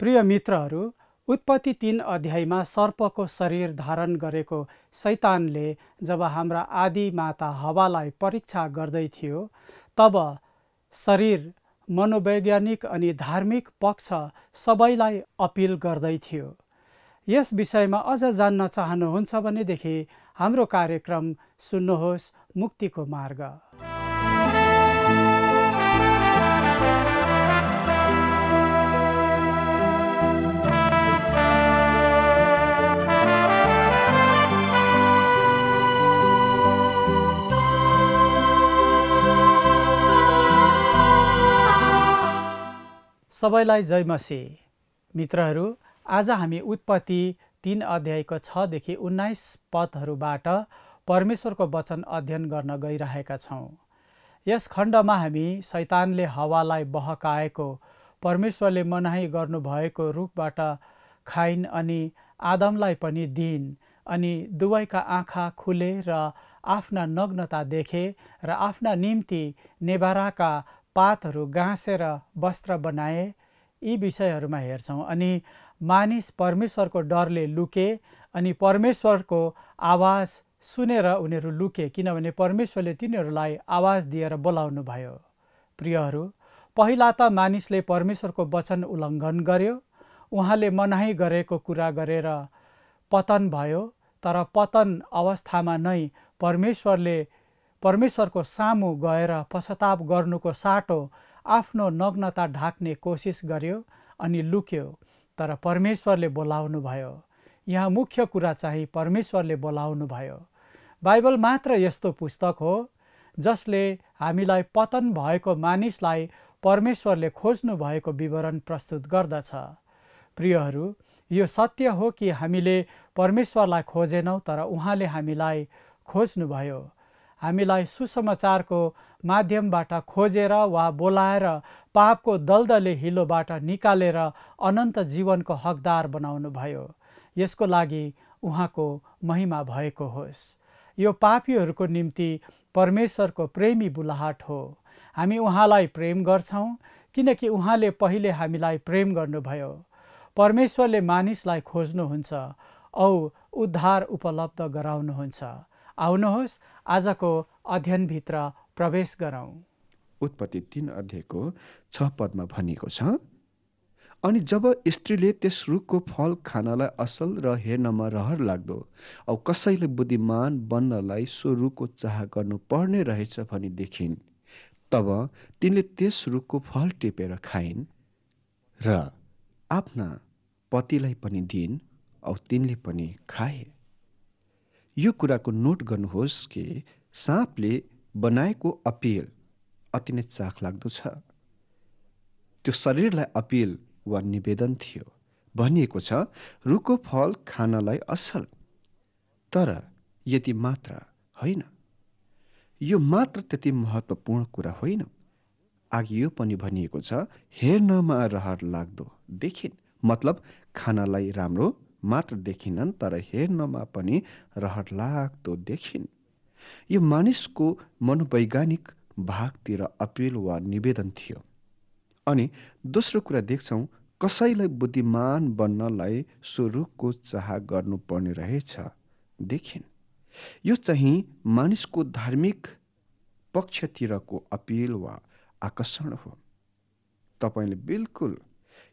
प्रिय मित्रहरू उत्पत्ति तिन अध्यायमा सर्पको शरीर धारण गरेको सैतानले जब हाम्रा आदि माता हवालाई परीक्षा गर्दै थियो तब शरीर मनोवैज्ञानिक अनि धार्मिक पक्ष सबैलाई अपिल गर्दै थियो यस विषयमा अझ जान्न चाहनुहुन्छ भनेदेखि हाम्रो कार्यक्रम सुन्नुहोस् मुक्तिको मार्ग सबैलाई जय मसी मित्रहरू आज हामी उत्पत्ति तिन अध्यायको छदेखि उन्नाइस पदहरूबाट परमेश्वरको वचन अध्ययन गर्न गइरहेका छौँ यस खण्डमा हामी शैतानले हावालाई बहकाएको परमेश्वरले मनाही गर्नुभएको रुखबाट खाइन् अनि आदमलाई पनि दिइन् अनि दुवैका आँखा खुले र आफ्ना नग्नता देखे र आफ्ना निम्ति नेभाराका पातहरू गाँसेर वस्त्र बनाए यी विषयहरूमा हेर्छौँ अनि मानिस परमेश्वरको डरले लुके अनि परमेश्वरको आवाज सुनेर उनीहरू लुके किनभने परमेश्वरले तिनीहरूलाई आवाज दिएर बोलाउनु भयो प्रियहरू पहिला त मानिसले परमेश्वरको वचन उल्लङ्घन गर्यो उहाँले मनाही गरेको कुरा गरेर पतन भयो तर पतन अवस्थामा नै परमेश्वरले परमेश्वरको सामु गएर पश्चाताप गर्नुको साटो आफ्नो नग्नता ढाक्ने कोसिस गर्यो अनि लुक्यो तर परमेश्वरले बोलाउनु भयो यहाँ मुख्य कुरा चाहिँ परमेश्वरले बोलाउनु भयो बाइबल मात्र यस्तो पुस्तक हो जसले हामीलाई पतन भएको मानिसलाई परमेश्वरले खोज्नु भएको विवरण प्रस्तुत गर्दछ प्रियहरू यो सत्य हो कि हामीले परमेश्वरलाई खोजेनौँ तर उहाँले हामीलाई खोज्नुभयो हामीलाई सुसमाचारको माध्यमबाट खोजेर वा बोलाएर पापको दलदले हिलोबाट निकालेर अनन्त जीवनको हकदार बनाउनुभयो यसको लागि उहाँको महिमा भएको होस् यो पापीहरूको निम्ति परमेश्वरको प्रेमी बुलाहट हो हामी उहाँलाई प्रेम गर्छौँ किनकि उहाँले पहिले हामीलाई प्रेम गर्नुभयो परमेश्वरले मानिसलाई खोज्नुहुन्छ औ उद्धार उपलब्ध गराउनुहुन्छ आउनुहोस् आजको अध्ययनभित्र प्रवेश गरौँ उत्पत्ति तिन अध्यायको छ पदमा भनिएको छ अनि जब स्त्रीले त्यस रुखको फल खानलाई असल र हेर्नमा रहर लाग्दो औ कसैले बुद्धिमान बन्नलाई सो रुखको चाह गर्नु पर्ने रहेछ भनी देखिन् तब तिनले त्यस रुखको फल टेपेर खाइन् र आफ्ना पतिलाई पनि दिइन् औ तिनले पनि खाए यो कुराको नोट गर्नुहोस् कि साँपले बनाएको अपिल अति नै चाखलाग्दो लाग्दो छ त्यो शरीरलाई अपिल वा निवेदन थियो भनिएको छ रुखको फल खानलाई असल तर यति मात्र होइन यो मात्र त्यति महत्त्वपूर्ण कुरा होइन आगे यो पनि भनिएको छ हेर्नमा रहर लाग्दो देखिन् मतलब खानालाई राम्रो मात्र देखिनन् तर हेर्नमा पनि रहर लाग्दो देखिन् यो मानिसको मनोवैज्ञानिक भागतिर अपिल वा निवेदन थियो अनि दोस्रो कुरा देख्छौँ कसैलाई बुद्धिमान बन्नलाई स्वरूपको चाह गर्नुपर्ने रहेछ देखिन् यो चाहिँ मानिसको धार्मिक पक्षतिरको अपिल वा आकर्षण हो तपाईँले बिल्कुल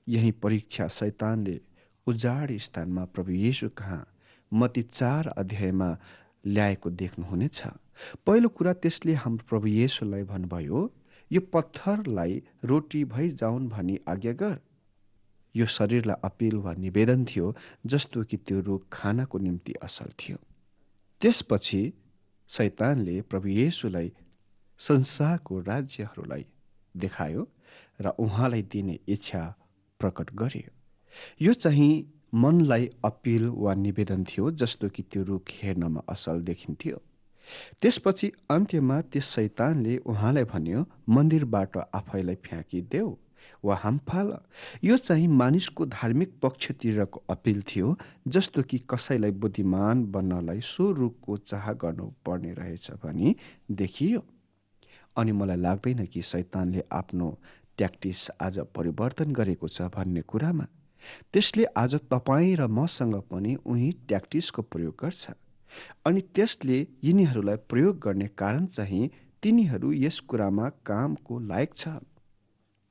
यही परीक्षा शैतानले उजाड स्थानमा प्रभु येसु कहाँ मती चार अध्यायमा ल्याएको देख्नुहुनेछ पहिलो कुरा त्यसले हाम्रो प्रभु येसुलाई भन्नुभयो यो पत्थरलाई रोटी भइजाउन् भनी आज्ञा गर यो शरीरलाई अपिल वा निवेदन थियो जस्तो कि त्यो रोग खानाको निम्ति असल थियो त्यसपछि सैतानले प्रभु येसुलाई संसारको राज्यहरूलाई देखायो र उहाँलाई दिने इच्छा प्रकट गर्यो यो चाहिँ मनलाई अपिल वा निवेदन थियो जस्तो कि त्यो रुख हेर्नमा असल देखिन्थ्यो त्यसपछि अन्त्यमा त्यस शैतानले उहाँलाई भन्यो मन्दिरबाट आफैलाई फ्याँकिदेऊ वा हामफाल यो चाहिँ मानिसको धार्मिक पक्षतिरको अपिल थियो जस्तो कि कसैलाई बुद्धिमान बन्नलाई सो रुखको चाह गर्नुपर्ने रहेछ भने देखियो अनि मलाई लाग्दैन कि शैतानले आफ्नो ट्याक्टिस आज परिवर्तन गरेको छ भन्ने कुरामा त्यसले आज तपाईँ र मसँग पनि उही ट्याक्टिसको प्रयोग गर्छ अनि त्यसले यिनीहरूलाई प्रयोग गर्ने कारण चाहिँ तिनीहरू यस कुरामा कामको लायक छ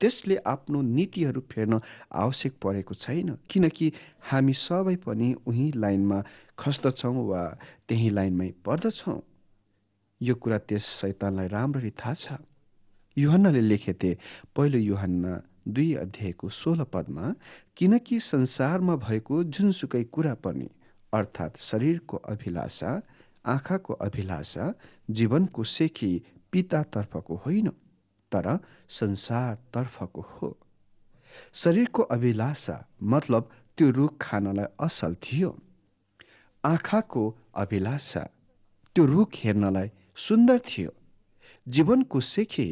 त्यसले आफ्नो नीतिहरू फेर्न आवश्यक परेको छैन किनकि हामी सबै पनि उही लाइनमा खस्दछौँ वा त्यही लाइनमै पर्दछौँ यो कुरा त्यस शैतानलाई राम्ररी थाहा छ लेखे लेखेथे पहिलो युहन्ना दुई अध्यायको सोह्र पदमा किनकि संसारमा भएको जुनसुकै कुरा पनि अर्थात् शरीरको अभिलाषा आँखाको अभिलाषा जीवनको सेखी पितातर्फको होइन तर संसारतर्फको हो शरीरको अभिलाषा मतलब त्यो रुख खानलाई असल थियो आँखाको अभिलाषा त्यो रुख हेर्नलाई सुन्दर थियो जीवनको सेखी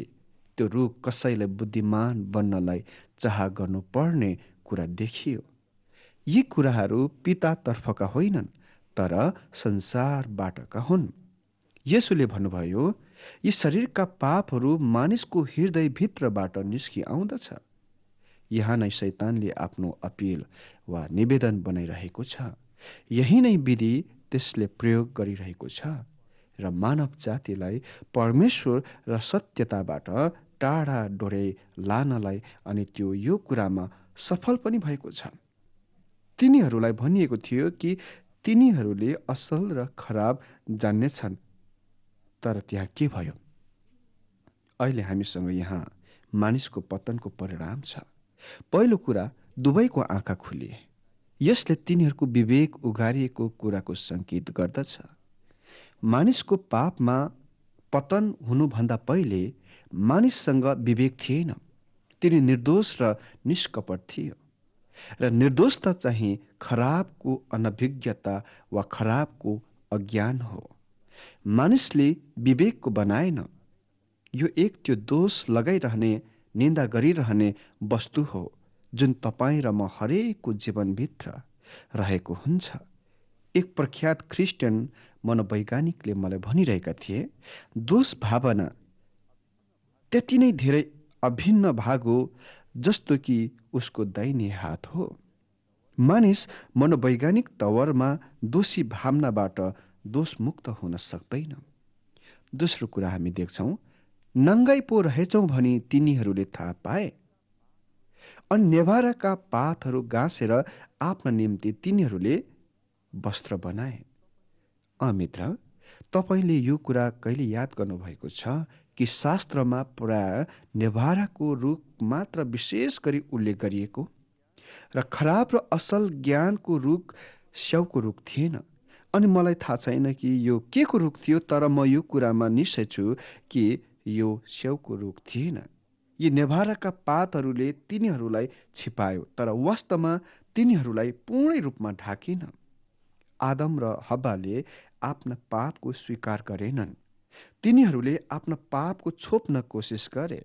त्यो रुख कसैलाई बुद्धिमान बन्नलाई चाह गर्नुपर्ने कुरा देखियो यी कुराहरू पितातर्फका होइनन् तर संसारबाटका हुन् यसुले भन्नुभयो यी शरीरका पापहरू मानिसको हृदयभित्रबाट निस्किआउँदछ यहाँ नै शैतानले आफ्नो अपिल वा निवेदन बनाइरहेको छ यही नै विधि त्यसले प्रयोग गरिरहेको छ र मानव जातिलाई परमेश्वर र सत्यताबाट टाढा डोर्याइ लानलाई अनि त्यो यो कुरामा सफल पनि भएको छ तिनीहरूलाई भनिएको थियो कि तिनीहरूले असल र खराब जान्नेछन् तर त्यहाँ के भयो अहिले हामीसँग यहाँ मानिसको पतनको परिणाम छ पहिलो कुरा दुवैको आँखा खुलिए यसले तिनीहरूको विवेक उघारिएको कुराको सङ्केत गर्दछ मानिसको पापमा पतन हुनुभन्दा पहिले मानिससँग विवेक थिएन तिनी निर्दोष र निष्कपट थियो र निर्दोषता चाहिँ खराबको अनभिज्ञता वा खराबको अज्ञान हो मानिसले विवेकको बनाएन यो एक त्यो दोष लगाइरहने निन्दा गरिरहने वस्तु हो जुन तपाईँ र म हरेकको जीवनभित्र रहेको हुन्छ एक प्रख्यात क्रिस्चियन मनोवैज्ञानिकले मलाई भनिरहेका थिए दोष भावना त्यति नै धेरै अभिन्न भाग हो जस्तो कि उसको दाहिने हात हो मानिस मनोवैज्ञानिक तवरमा दोषी भावनाबाट दोषमुक्त हुन सक्दैन दोस्रो कुरा हामी देख्छौँ नङ्गाइ पो रहेछौँ भने तिनीहरूले थाहा पाए अनि नेभाराका पातहरू गाँसेर आफ्ना निम्ति तिनीहरूले वस्त्र बनाए अमित्र तपाईँले यो कुरा कहिले याद गर्नुभएको छ कि शास्त्रमा प्राय नेभाराको रूख मात्र विशेष गरी उल्लेख गरिएको र खराब र असल ज्ञानको रूख स्याउको रूख थिएन अनि मलाई थाहा छैन कि यो के को रुख थियो तर म यो कुरामा निश्चय छु कि यो स्याउको रूख थिएन यी नेभाराका पातहरूले तिनीहरूलाई छिपायो तर वास्तवमा तिनीहरूलाई पूर्ण रूपमा ढाकेन आदम र हब्बाले आफ्ना पापको स्वीकार गरेनन् तिनीहरूले आफ्ना पापको छोप्न कोसिस गरे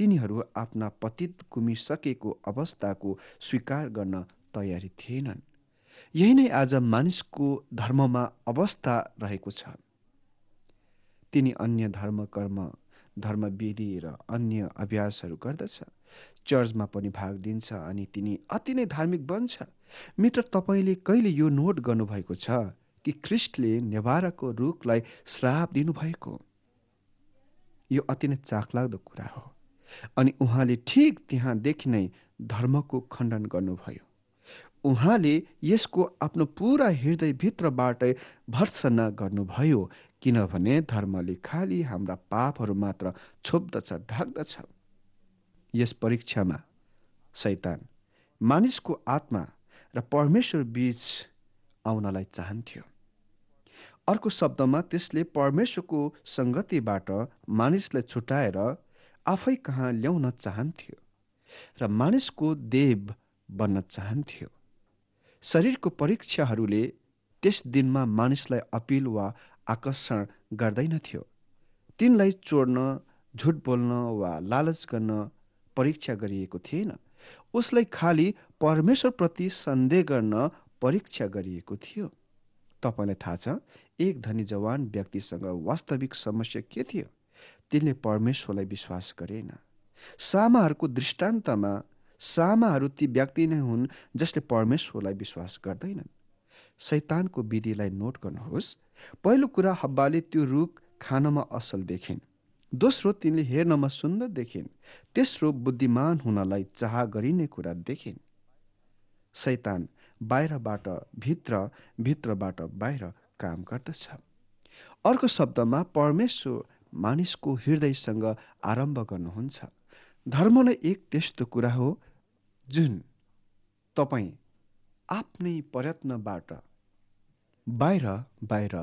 तिनीहरू आफ्ना पतित कुमिसकेको अवस्थाको स्वीकार गर्न तयारी थिएनन् यही नै आज मानिसको धर्ममा अवस्था रहेको छ तिनी अन्य धर्म कर्म धर्मविधि र अन्य अभ्यासहरू गर्दछ चर्चमा पनि भाग दिन्छ अनि तिनी अति नै धार्मिक बन्छ मित्र तपाईँले कहिले यो नोट गर्नुभएको छ कि ख्रिस्टले नेवारको रुखलाई श्राप दिनुभएको यो अति नै चाखलाग्दो कुरा हो अनि उहाँले ठिक त्यहाँदेखि नै धर्मको खण्डन गर्नुभयो उहाँले यसको आफ्नो पुरा हृदयभित्रबाटै भर्सना गर्नुभयो किनभने धर्मले खालि हाम्रा पापहरू मात्र छोप्दछ ढाक्दछ यस परीक्षामा सैतान मानिसको आत्मा र परमेश्वर बीच आउनलाई चाहन्थ्यो अर्को शब्दमा त्यसले परमेश्वरको सङ्गतिबाट मानिसलाई छुट्याएर आफै कहाँ ल्याउन चाहन्थ्यो र मानिसको देव बन्न चाहन्थ्यो शरीरको परीक्षाहरूले त्यस दिनमा मानिसलाई अपिल वा आकर्षण गर्दैनथ्यो तिनलाई चोड्न झुट बोल्न वा लालच गर्न परीक्षा गरिएको थिएन उसलाई खालि परमेश्वरप्रति सन्देह गर्न परीक्षा गरिएको थियो तपाईँलाई थाहा छ एक धनी जवान व्यक्तिसँग वास्तविक समस्या के थियो तिनले परमेश्वरलाई विश्वास गरेन सामाहरूको दृष्टान्तमा सामाहरू ती व्यक्ति नै हुन् जसले परमेश्वरलाई विश्वास गर्दैनन् शैतानको विधिलाई नोट गर्नुहोस् पहिलो कुरा हब्बाले त्यो रुख खानमा असल देखिन् दोस्रो तिनले हेर्नमा सुन्दर देखिन् तेस्रो बुद्धिमान हुनलाई चाह गरिने कुरा देखिन् शैतान बाहिरबाट भित्र भित्रबाट बाहिर काम गर्दछ अर्को शब्दमा परमेश्वर मानिसको हृदयसँग आरम्भ गर्नुहुन्छ धर्मलाई एक त्यस्तो कुरा हो जुन तपाईँ आफ्नै प्रयत्नबाट बाहिर बाहिर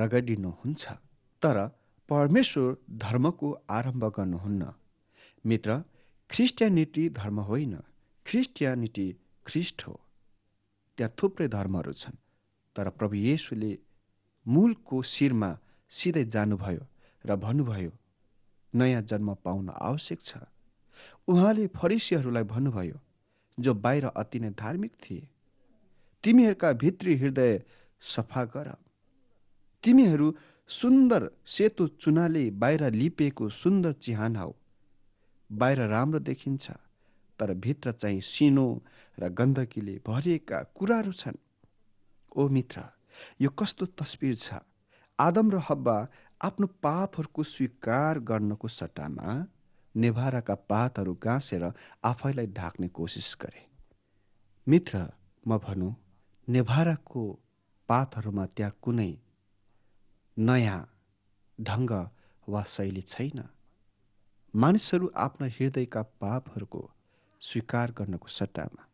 रगडिनुहुन्छ तर परमेश्वर धर्मको आरम्भ गर्नुहुन्न मित्र क्रिस्टियानिटी धर्म होइन क्रिस्टियानिटी ख्रिस्ट हो त्यहाँ थुप्रै धर्महरू छन् तर प्रभु येसुले मूलको शिरमा सिधै जानुभयो र भन्नुभयो नयाँ जन्म पाउन आवश्यक छ उहाँले फरिसीहरूलाई भन्नुभयो जो बाहिर अति नै धार्मिक थिए तिमीहरूका भित्री हृदय सफा गर तिमीहरू सुन्दर सेतो चुनाले बाहिर लिपेको सुन्दर चिहान हौ बाहिर राम्रो देखिन्छ तर भित्र चाहिँ सिनो र गन्दगीले भरिएका कुराहरू छन् ओ मित्र यो कस्तो तस्बिर छ आदम र हब्बा आफ्नो पापहरूको स्वीकार गर्नको सट्टामा नेभाराका पातहरू गाँसेर आफैलाई ढाक्ने कोसिस गरे मित्र म भनौँ नेभाराको पातहरूमा त्यहाँ कुनै नयाँ ढङ्ग वा शैली छैन मानिसहरू आफ्ना हृदयका पापहरूको स्वीकार गर्नको सट्टामा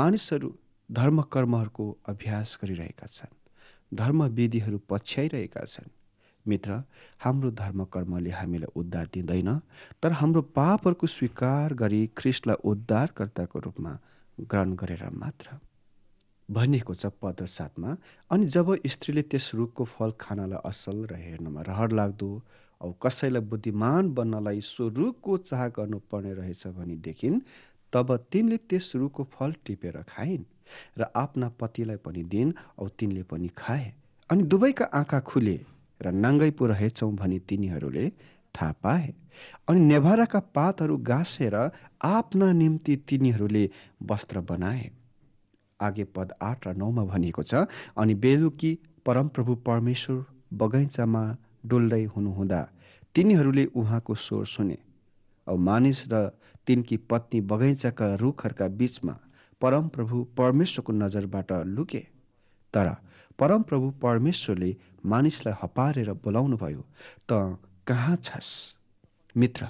मानिसहरू धर्म कर्महरूको अभ्यास गरिरहेका छन् धर्म धर्मविधिहरू पछ्याइरहेका छन् मित्र हाम्रो धर्म कर्मले हामीलाई उद्धार दिँदैन तर हाम्रो पापहरूको स्वीकार गरी ख्रिस्टलाई उद्धारकर्ताको रूपमा ग्रहण गरेर मात्र भनिएको छ पद साथमा अनि जब स्त्रीले त्यस रुखको फल खानलाई असल र हेर्नमा रहर लाग्दो औ कसैलाई बुद्धिमान बन्नलाई सो रुखको चाह गर्नुपर्ने रहेछ भनेदेखि तब तिनले त्यस रुखको फल टिपेर खाइन् र आफ्ना पतिलाई पनि दिन औ तिनले पनि खाए अनि दुवैका आँखा खुले र नाङ्गै पो रहेछौँ भने तिनीहरूले थाहा पाए अनि नेभाराका पातहरू गाँसेर आफ्ना निम्ति तिनीहरूले वस्त्र बनाए आगे पद आठ र नौमा भनिएको छ अनि बेलुकी परमप्रभु परमेश्वर बगैँचामा डुल्दै हुनुहुँदा तिनीहरूले उहाँको स्वर सुने औ मानिस र तिनकी पत्नी बगैँचाका रुखहरूका बिचमा परमप्रभु परमेश्वरको नजरबाट लुके तर परमप्रभु परमेश्वरले मानिसलाई हपारेर बोलाउनुभयो त कहाँ छस् मित्र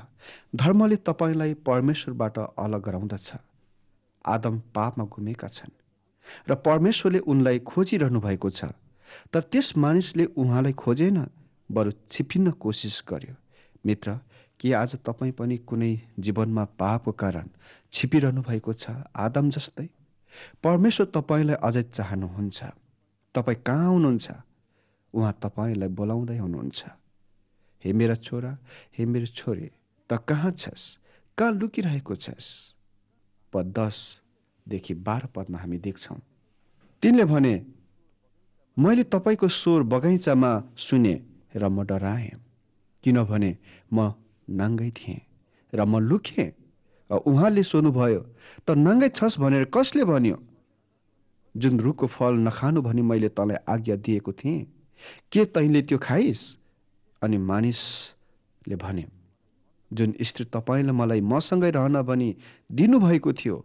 धर्मले तपाईँलाई परमेश्वरबाट अलग गराउँदछ आदम पापमा घुमेका छन् र परमेश्वरले उनलाई खोजिरहनु भएको छ तर त्यस मानिसले उहाँलाई खोजेन बरु छिपिन्न कोसिस गर्यो मित्र कि आज तपाईँ पनि कुनै जीवनमा पापको कारण छिपिरहनु भएको छ आदम जस्तै परमेश्वर तपाईँलाई अझै चाहनुहुन्छ तपाईँ कहाँ हुनुहुन्छ उहाँ तपाईँलाई बोलाउँदै हुनुहुन्छ हे मेरा छोरा हे मेरो छोरी त कहाँ छस् कहाँ लुकिरहेको छस् पद दसदेखि बाह्र पदमा हामी देख्छौँ तिनले भने मैले तपाईँको स्वर बगैँचामा सुने र म डराएँ किनभने म नाङ्गै थिएँ र म लुकेँ उहाँले सोध्नुभयो त नाङ्गै छस् भनेर कसले भन्यो जुन रुखको फल नखानु भनी मैले तँलाई आज्ञा दिएको थिएँ के तैँले त्यो खाइस् अनि मानिसले भने जुन स्त्री तपाईँले मलाई मसँगै रहन भनी दिनुभएको थियो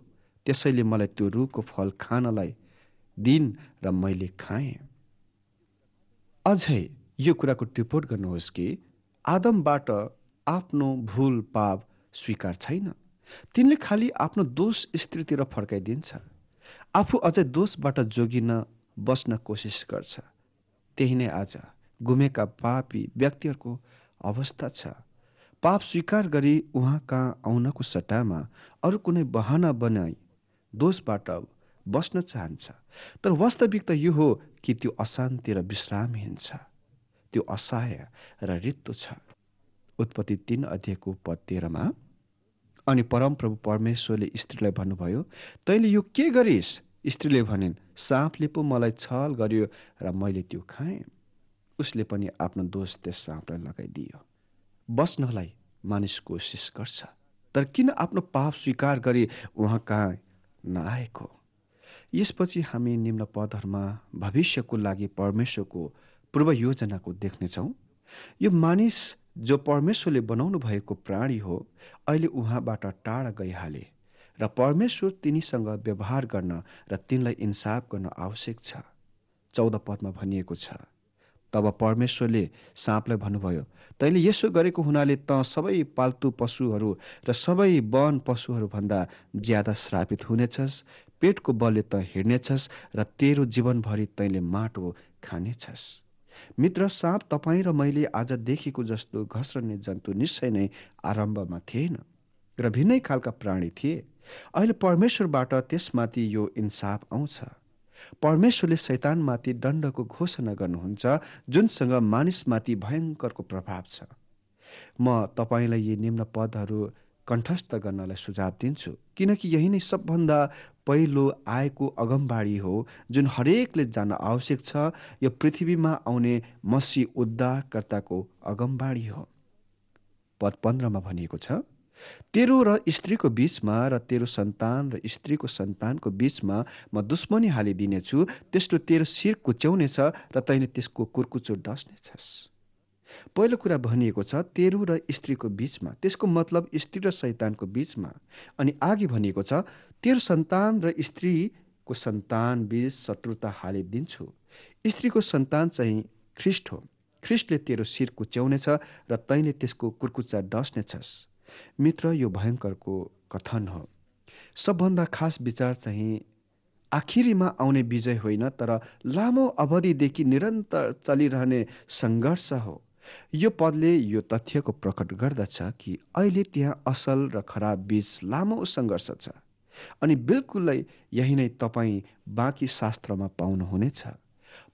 त्यसैले मलाई त्यो रुखको फल खानलाई दिन र मैले खाएँ अझै यो कुराको टिपोट गर्नुहोस् कि आदमबाट आफ्नो भूल पाप स्वीकार छैन तिनले खालि आफ्नो दोष स्त्रीतिर फर्काइदिन्छ आफू अझै दोषबाट जोगिन बस्न कोसिस गर्छ त्यही नै आज गुमेका पापी व्यक्तिहरूको अवस्था छ पाप स्वीकार गरी उहाँ कहाँ आउनको सट्टामा अरू कुनै बहाना बनाई दोषबाट बस्न चाहन्छ तर वास्तविकता यो हो कि त्यो अशान्ति र विश्राम हिँड्छ त्यो असहाय र रित्तो छ उत्पत्ति तिन अध्यायको पद तेह्रमा अनि परमप्रभु परमेश्वरले स्त्रीलाई भन्नुभयो तैँले यो के गरिस् स्त्रीले भनिन् साँपले पो मलाई छल गर्यो र मैले त्यो खाएँ उसले पनि आफ्नो दोष त्यस साँपलाई लगाइदियो बस्नलाई मानिस कोसिस गर्छ तर किन आफ्नो पाप स्वीकार गरी उहाँ कहाँ नआएको यसपछि हामी निम्न पदहरूमा भविष्यको लागि परमेश्वरको पूर्व योजनाको देख्नेछौँ यो मानिस जो परमेश्वरले बनाउनु भएको प्राणी हो अहिले उहाँबाट टाढा गइहाले र परमेश्वर तिनीसँग व्यवहार गर्न र तिनलाई इन्साफ गर्न आवश्यक छ चौध पदमा भनिएको छ तब परमेश्वरले साँपलाई भन्नुभयो तैँले यसो गरेको हुनाले त सबै पाल्तु पशुहरू र सबै वन पशुहरूभन्दा ज्यादा श्रापित हुनेछस् पेटको बलले त हिँड्नेछस् र तेरो जीवनभरि तैँले माटो खानेछस् मित्र साँप तपाईँ र मैले आज देखेको जस्तो घस्रने जन्तु निश्चय नै आरम्भमा थिएन र भिन्नै खालका प्राणी थिए अहिले परमेश्वरबाट त्यसमाथि यो इन्साफ आउँछ परमेश्वरले शैतानमाथि दण्डको घोषणा गर्नुहुन्छ जुनसँग मानिसमाथि भयङ्करको प्रभाव छ म तपाईँलाई यी निम्न पदहरू कण्ठस्थ गर्नलाई सुझाव दिन्छु किनकि यही नै सबभन्दा पहिलो आएको अगमबाडी हो जुन हरेकले जान आवश्यक छ यो पृथ्वीमा आउने मसी उद्धारकर्ताको अगमबाडी हो पद पन्ध्रमा भनिएको छ तेरो र स्त्रीको बिचमा र तेरो सन्तान र स्त्रीको सन्तानको बिचमा म दुश्मनी हालिदिनेछु त्यसले तेरो शिर कुच्याउनेछ र तैँले त्यसको कुर्कुचो डस्नेछस् पहिलो कुरा भनिएको छ तेरु र स्त्रीको बिचमा त्यसको मतलब स्त्री र शैतानको बिचमा अनि आगे भनिएको छ तेरो सन्तान र स्त्रीको सन्तान बिच शत्रुता हालिदिन्छु स्त्रीको सन्तान चाहिँ ख्रिष्ट हो ख्रिस्टले तेरो शिर कुच्याउनेछ र तैँले त्यसको कुर्कुच्चा डस्नेछस् मित्र यो भयङ्करको कथन हो सबभन्दा खास विचार चाहिँ आखिरीमा आउने विजय होइन तर लामो अवधिदेखि निरन्तर चलिरहने सङ्घर्ष हो यो पदले यो तथ्यको प्रकट गर्दछ कि अहिले त्यहाँ असल र खराब बीच लामो सङ्घर्ष छ अनि बिल्कुलै यही नै तपाईँ बाँकी शास्त्रमा पाउनुहुनेछ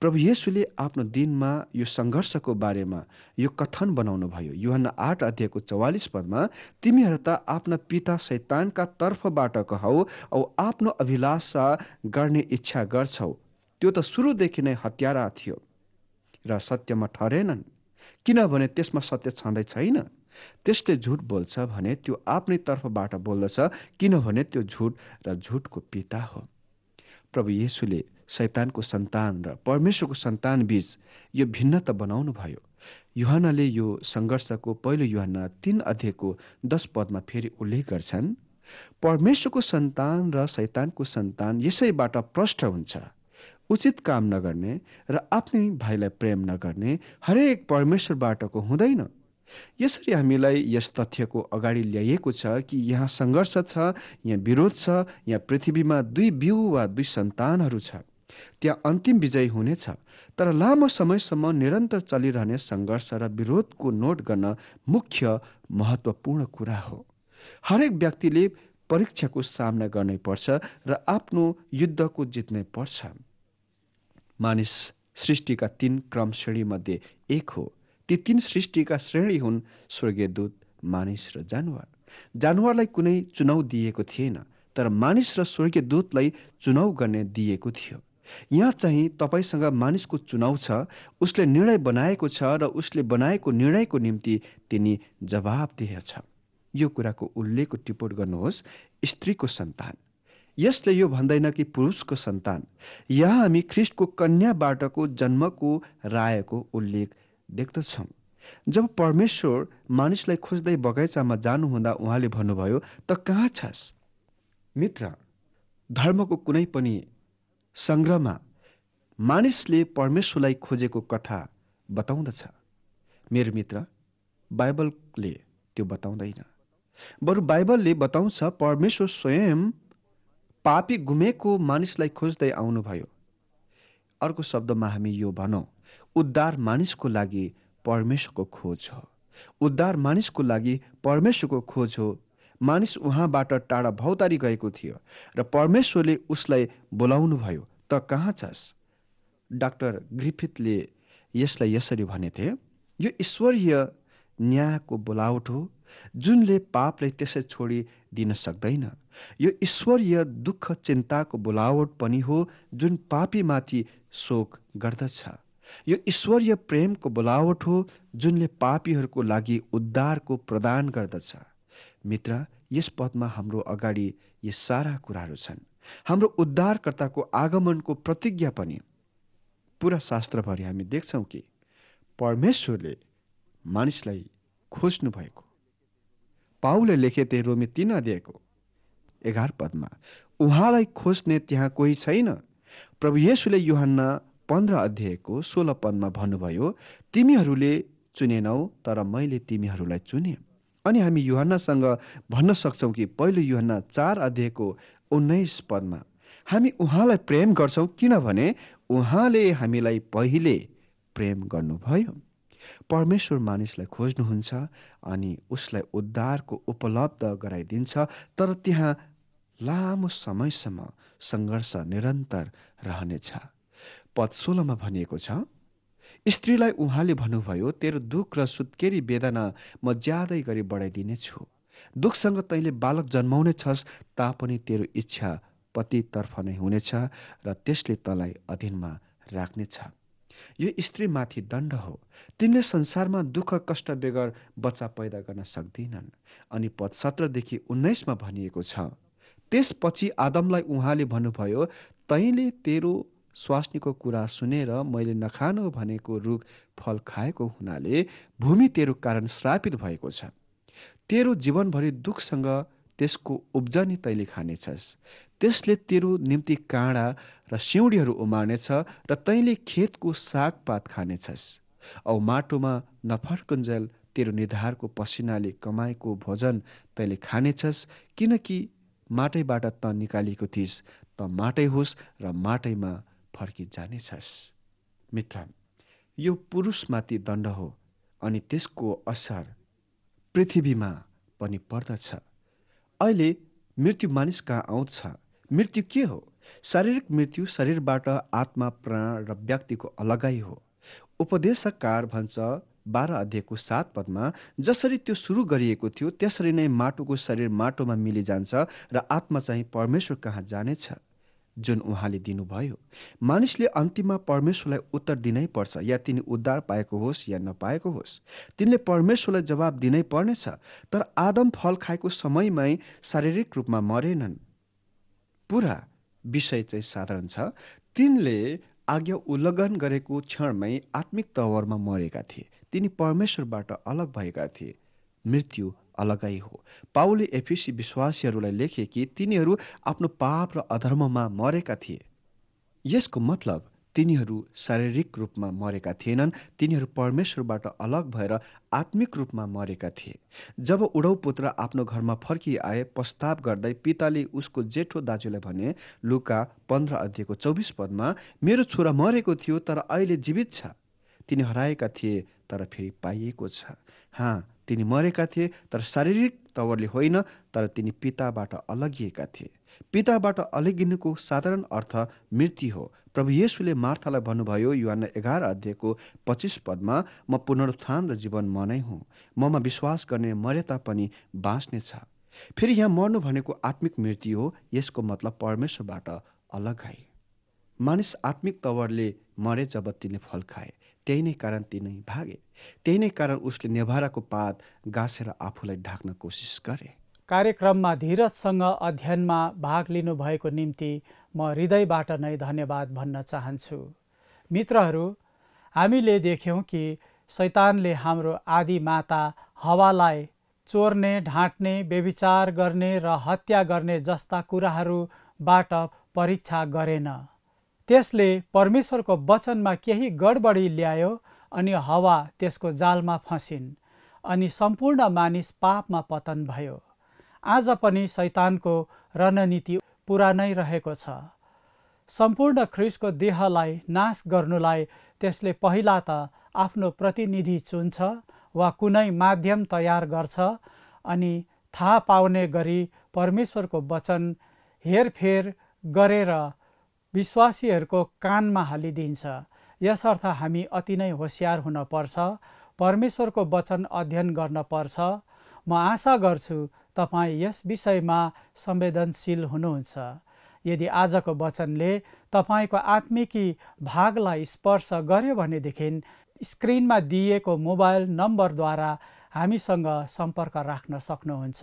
प्रभु येसुले आफ्नो दिनमा यो सङ्घर्षको बारेमा यो कथन बनाउनु भयो युहन्ना आठ अध्यायको चौवालिस पदमा तिमीहरू त आफ्ना पिता शैतानका तर्फबाट कहौ औ आफ्नो अभिलाषा गर्ने इच्छा गर्छौ त्यो त सुरुदेखि नै हत्यारा थियो र सत्यमा ठहरेनन् किनभने त्यसमा सत्य छँदै छैन त्यसले झुट बोल्छ भने त्यो आफ्नै तर्फबाट बोल्दछ किनभने त्यो झुट र झुटको पिता हो प्रभु येसुले शैतानको सन्तान र परमेश्वरको सन्तान बीच यो भिन्नता बनाउनु भयो युहानले यो सङ्घर्षको पहिलो युहान तिन अध्ययको दस पदमा फेरि उल्लेख गर्छन् परमेश्वरको सन्तान र शैतानको सन्तान यसैबाट प्रष्ट हुन्छ उचित काम नगर्ने र आफ्नै भाइलाई प्रेम नगर्ने हरेक परमेश्वरबाटको हुँदैन यसरी हामीलाई यस तथ्यको अगाडि ल्याइएको छ कि यहाँ सङ्घर्ष छ यहाँ विरोध छ यहाँ पृथ्वीमा दुई बिउ वा दुई सन्तानहरू छ त्यहाँ अन्तिम विजय हुनेछ तर लामो समयसम्म निरन्तर चलिरहने सङ्घर्ष र विरोधको नोट गर्न मुख्य महत्त्वपूर्ण कुरा हो हरेक व्यक्तिले परीक्षाको सामना गर्नै पर्छ र आफ्नो युद्धको जित्नै पर्छ मानिस सृष्टिका तीन क्रम श्रेणीमध्ये एक हो ती तीन सृष्टिका श्रेणी हुन् स्वर्गीय दूत मानिस र जनावर जनावरलाई कुनै चुनाउ दिएको थिएन तर मानिस र स्वर्गीय दूतलाई चुनाउ गर्ने दिएको थियो यहाँ चाहिँ तपाईँसँग मानिसको चुनाउ छ उसले निर्णय बनाएको छ र उसले बनाएको निर्णयको निम्ति तिनी जवाबदेह छ यो कुराको उल्लेखको टिप्पण गर्नुहोस् स्त्रीको सन्तान यसले यो भन्दैन कि पुरुषको सन्तान यहाँ हामी ख्रिस्टको कन्याबाटको जन्मको रायको उल्लेख देख्दछौँ जब परमेश्वर मानिसलाई खोज्दै बगैँचामा जानुहुँदा उहाँले भन्नुभयो त कहाँ छस् मित्र धर्मको कुनै पनि सङ्ग्रहमा मानिसले परमेश्वरलाई खोजेको कथा बताउँदछ मेरो मित्र बाइबलले त्यो बताउँदैन बरु बाइबलले बताउँछ परमेश्वर स्वयं पापी गुमेको मानिसलाई खोज्दै आउनुभयो अर्को शब्दमा हामी यो भनौँ उद्धार मानिसको लागि परमेश्वरको खोज हो उद्धार मानिसको लागि परमेश्वरको खोज हो मानिस उहाँबाट टाढा भौतारी गएको थियो र परमेश्वरले उसलाई बोलाउनु भयो त कहाँ छस् डाक्टर ग्रिफितले यसलाई यसरी भनेथे यो ईश्वरीय न्यायको बोलावट हो जुनले पापलाई त्यसै छोडिदिन सक्दैन यो ईश्वरीय दुःख चिन्ताको बोलावट पनि हो जुन पापीमाथि शोक गर्दछ यो ईश्वरीय प्रेमको बोलावट हो जुनले पापीहरूको लागि उद्धारको प्रदान गर्दछ मित्र यस पदमा हाम्रो अगाडि यी सारा कुराहरू छन् हाम्रो उद्धारकर्ताको आगमनको प्रतिज्ञा पनि पुरा शास्त्रभरि हामी देख्छौँ कि परमेश्वरले मानिसलाई खोज्नु भएको पाहुले लेखे त्यही रोमी तिन अध्यायको एघार पदमा उहाँलाई खोज्ने त्यहाँ कोही छैन प्रभु येसुले युहान पन्ध्र अध्यायको सोह्र पदमा भन्नुभयो तिमीहरूले चुनेनौ तर मैले तिमीहरूलाई चुने अनि हामी युहानसँग भन्न सक्छौँ कि पहिलो युहान चार अध्यायको उन्नाइस पदमा हामी उहाँलाई प्रेम गर्छौँ किनभने उहाँले हामीलाई पहिले प्रेम गर्नुभयो परमेश्वर मानिसलाई खोज्नुहुन्छ अनि उसलाई उद्धारको उपलब्ध गराइदिन्छ तर त्यहाँ लामो समयसम्म सङ्घर्ष निरन्तर रहनेछ पद सोह्रमा भनिएको छ स्त्रीलाई उहाँले भन्नुभयो तेरो दुःख र सुत्केरी वेदना म ज्यादै गरी बढाइदिनेछु दुःखसँग तैँले बालक जन्माउने छस् तापनि तेरो इच्छा पतितर्फ नै हुनेछ र त्यसले तँलाई अधीनमा राख्नेछ यो स्त्रीमाथि दण्ड हो तिनले संसारमा दुःख कष्ट बेगर बच्चा पैदा गर्न सक्दैनन् अनि पद सत्रदेखि उन्नाइसमा भनिएको छ त्यसपछि आदमलाई उहाँले भन्नुभयो तैँले तेरो स्वास्नीको कुरा सुनेर मैले नखानु भनेको रुख फल खाएको हुनाले भूमि तेरो कारण श्रापित भएको छ तेरो जीवनभरि दुःखसँग त्यसको उब्जनी तैले खानेछस् त्यसले तेरो निम्ति काँडा र सिउँडीहरू उमार्नेछ र तैँले खेतको सागपात खानेछस् औ माटोमा नफर्कुन्जेल तेरो निधारको पसिनाले कमाएको भोजन तैँले खानेछस् किनकि माटैबाट त निकालिएको थिइस् त माटै होस् र माटैमा फर्किजानेछस् मित्र यो पुरुषमाथि दण्ड हो अनि त्यसको असर पृथ्वीमा पनि पर्दछ अहिले मृत्यु मानिस कहाँ आउँछ मृत्यु के हो शारीरिक मृत्यु शरीरबाट आत्मा प्राण र व्यक्तिको अलगाइ हो उपदेशकार भन्छ बाह्र अध्ययको सात पदमा जसरी त्यो सुरु गरिएको थियो त्यसरी नै माटोको शरीर माटोमा मिलिजान्छ र आत्मा चाहिँ परमेश्वर कहाँ जानेछ जुन उहाँले दिनुभयो मानिसले अन्तिममा परमेश्वरलाई उत्तर दिनै पर्छ या तिनी उद्धार पाएको होस् या नपाएको होस् तिनले परमेश्वरलाई जवाब दिनै पर्नेछ तर आदम फल खाएको समयमै शारीरिक रूपमा मरेनन् पुरा विषय चाहिँ साधारण छ तिनले आज्ञा उल्लङ्घन गरेको क्षणमै आत्मिक तवरमा मरेका थिए तिनी परमेश्वरबाट अलग भएका थिए मृत्यु अलगै हो पाउले एफिसी विश्वासीहरूलाई लेखे कि तिनीहरू आफ्नो पाप र अधर्ममा मरेका थिए यसको मतलब तिनीहरू शारीरिक रूपमा मरेका थिएनन् तिनीहरू परमेश्वरबाट अलग भएर आत्मिक रूपमा मरेका थिए जब उडौ पुत्र आफ्नो घरमा फर्किआए प्रस्ताव गर्दै पिताले उसको जेठो दाजुलाई भने लुका पन्ध्र अध्ययको चौबिस पदमा मेरो छोरा मरेको थियो तर अहिले जीवित छ तिनी हराएका थिए तर फेरि पाइएको छ हाँ तिनी मरेका थिए तर शारीरिक तवरले होइन तर तिनी पिताबाट अलगिएका थिए पिताबाट अलगिनुको साधारण अर्थ मृत्यु हो प्रभु येसुले मार्थालाई भन्नुभयो युवान एघार अध्ययको पच्चिस पदमा म पुनरुत्थान र जीवन म नै हुँ ममा विश्वास गर्ने मर्यादा पनि बाँच्ने छ फेरि यहाँ मर्नु भनेको आत्मिक मृत्यु हो यसको मतलब परमेश्वरबाट अलग अलगाए मानिस आत्मिक तवरले मरे जब तिनले फल खाए त्यही नै कारण ती भागे त्यही नै कारण उसले नेभाराको पात गाँसेर आफूलाई ढाक्न कोसिस गरे कार्यक्रममा धीरजसँग अध्ययनमा भाग लिनुभएको निम्ति म हृदयबाट नै धन्यवाद भन्न चाहन्छु मित्रहरू हामीले देख्यौँ कि शैतानले हाम्रो आदि माता हवालाई चोर्ने ढाँट्ने व्यविचार गर्ने र हत्या गर्ने जस्ता कुराहरूबाट परीक्षा गरेन त्यसले परमेश्वरको वचनमा केही गडबडी ल्यायो अनि हावा त्यसको जालमा फँसिन् अनि सम्पूर्ण मानिस पापमा पतन भयो आज पनि शैतानको रणनीति पुरानै रहेको छ सम्पूर्ण ख्रिसको देहलाई नाश गर्नुलाई त्यसले पहिला त आफ्नो प्रतिनिधि चुन्छ वा कुनै माध्यम तयार गर्छ अनि थाहा पाउने गरी परमेश्वरको वचन हेरफेर गरेर विश्वासीहरूको कानमा हालिदिन्छ यसर्थ हामी अति नै होसियार हुनपर्छ परमेश्वरको वचन अध्ययन गर्न पर्छ म आशा गर्छु तपाईँ यस विषयमा संवेदनशील हुनुहुन्छ यदि आजको वचनले तपाईँको आत्मिकी भागलाई स्पर्श गर्यो भनेदेखि स्क्रिनमा दिइएको मोबाइल नम्बरद्वारा हामीसँग सम्पर्क राख्न सक्नुहुन्छ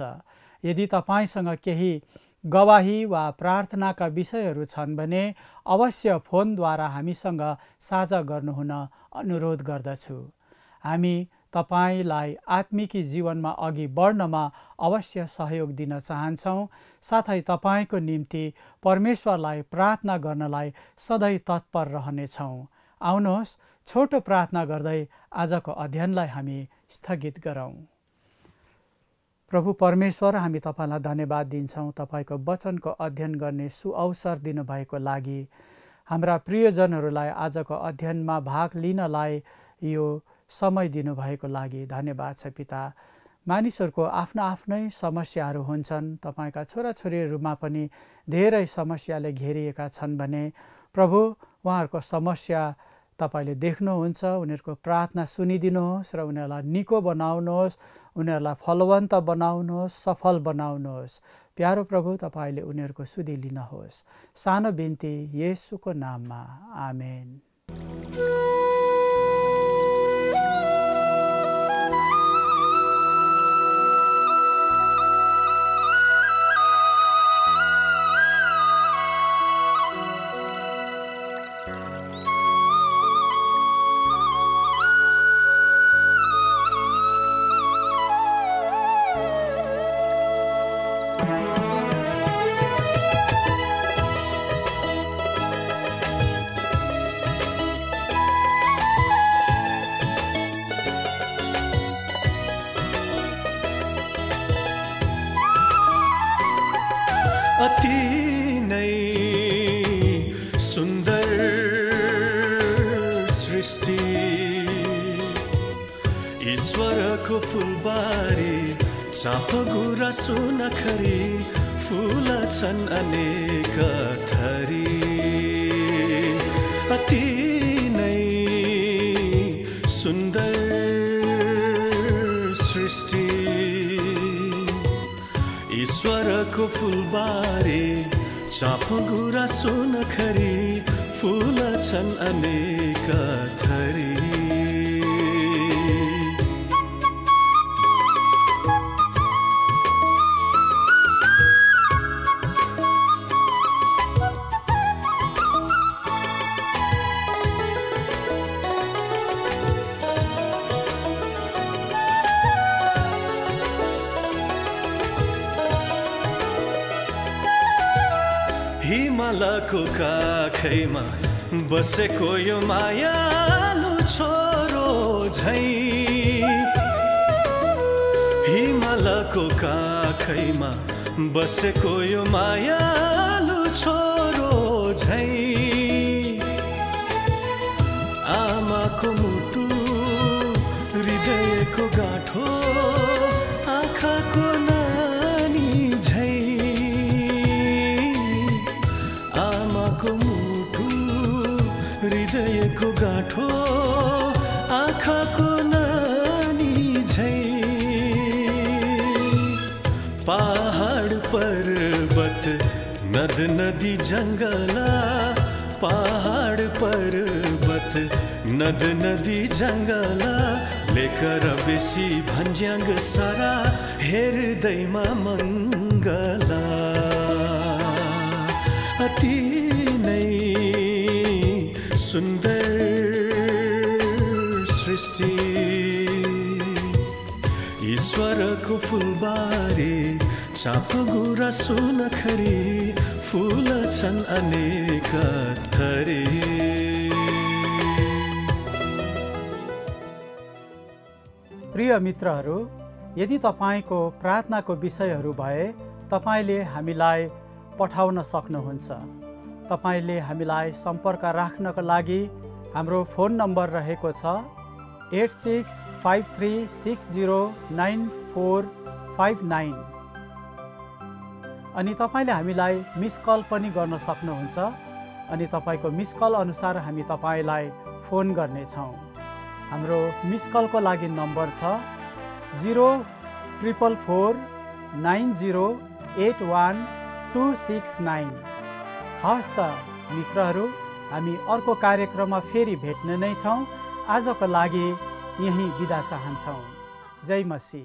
यदि तपाईँसँग केही गवाही वा प्रार्थनाका विषयहरू छन् भने अवश्य फोनद्वारा हामीसँग साझा गर्नुहुन अनुरोध गर्दछु हामी तपाईँलाई आत्मिकी जीवनमा अघि बढ्नमा अवश्य सहयोग दिन चाहन्छौँ साथै तपाईँको निम्ति परमेश्वरलाई प्रार्थना गर्नलाई सधैँ तत्पर रहनेछौँ आउनुहोस् छोटो प्रार्थना गर्दै आजको अध्ययनलाई हामी स्थगित गरौँ प्रभु परमेश्वर हामी तपाईँलाई धन्यवाद दिन्छौँ तपाईँको वचनको अध्ययन गर्ने सुअवसर दिनुभएको लागि हाम्रा प्रियजनहरूलाई आजको अध्ययनमा भाग लिनलाई यो समय दिनुभएको लागि धन्यवाद छ पिता मानिसहरूको आफ्ना आफ्नै समस्याहरू हुन्छन् तपाईँका छोराछोरीहरूमा पनि धेरै समस्याले घेरिएका छन् भने प्रभु उहाँहरूको समस्या तपाईँले देख्नुहुन्छ उनीहरूको प्रार्थना सुनिदिनुहोस् र उनीहरूलाई निको बनाउनुहोस् उनीहरूलाई फलवन्त बनाउनुहोस् सफल बनाउनुहोस् प्यारो प्रभु तपाईँले उनीहरूको सुधि लिनुहोस् सानो बिन्ती येसुको नाममा आमेन सुन्दर सृष्टि ईश्वरको फुलबारी चापगुरा सुनखरी फुल छन् अनेक थरी आँखैमा बसेको यो मायालु छोरो झै हिमालको काखैमा बसेको यो माया नद नदी जङ्गला पहाड पर्वत नद नदी जंगला, लेकर बेसी भन्ज्याङ सारा दैमा मङ्गला अति नै सुन्दर सृष्टि ईश्वरको फुलबारी साँपगुर खरी फुल छन् अनेक थरी प्रिय मित्रहरू यदि तपाईँको प्रार्थनाको विषयहरू भए तपाईँले हामीलाई पठाउन सक्नुहुन्छ तपाईँले हामीलाई सम्पर्क राख्नको लागि हाम्रो फोन नम्बर रहेको छ eight six five three six zero nine four five nine अनि तपाईँले हामीलाई मिस कल पनि गर्न सक्नुहुन्छ अनि तपाईँको मिस कल अनुसार हामी तपाईँलाई फोन गर्नेछौँ हाम्रो मिस कलको लागि नम्बर छ zero triple four nine zero eight one two six nine हस् त मित्रहरू हामी अर्को कार्यक्रममा फेरि भेट्ने नै छौँ आजको लागि यहीँ बिदा चाहन्छौँ जय मसी